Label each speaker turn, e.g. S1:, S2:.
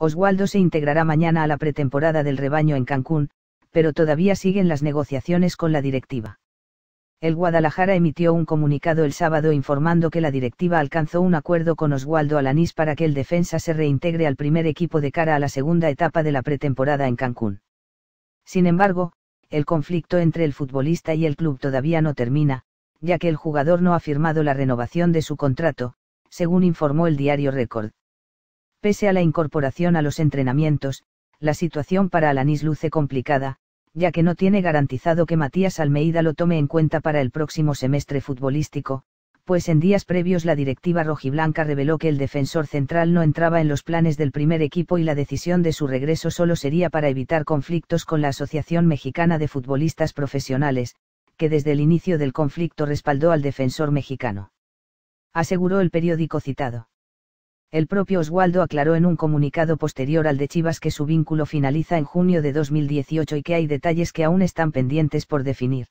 S1: Oswaldo se integrará mañana a la pretemporada del rebaño en Cancún, pero todavía siguen las negociaciones con la directiva. El Guadalajara emitió un comunicado el sábado informando que la directiva alcanzó un acuerdo con Oswaldo Alanís para que el defensa se reintegre al primer equipo de cara a la segunda etapa de la pretemporada en Cancún. Sin embargo, el conflicto entre el futbolista y el club todavía no termina, ya que el jugador no ha firmado la renovación de su contrato, según informó el diario Record. Pese a la incorporación a los entrenamientos, la situación para Alanis luce complicada, ya que no tiene garantizado que Matías Almeida lo tome en cuenta para el próximo semestre futbolístico, pues en días previos la directiva rojiblanca reveló que el defensor central no entraba en los planes del primer equipo y la decisión de su regreso solo sería para evitar conflictos con la Asociación Mexicana de Futbolistas Profesionales, que desde el inicio del conflicto respaldó al defensor mexicano. Aseguró el periódico citado. El propio Oswaldo aclaró en un comunicado posterior al de Chivas que su vínculo finaliza en junio de 2018 y que hay detalles que aún están pendientes por definir.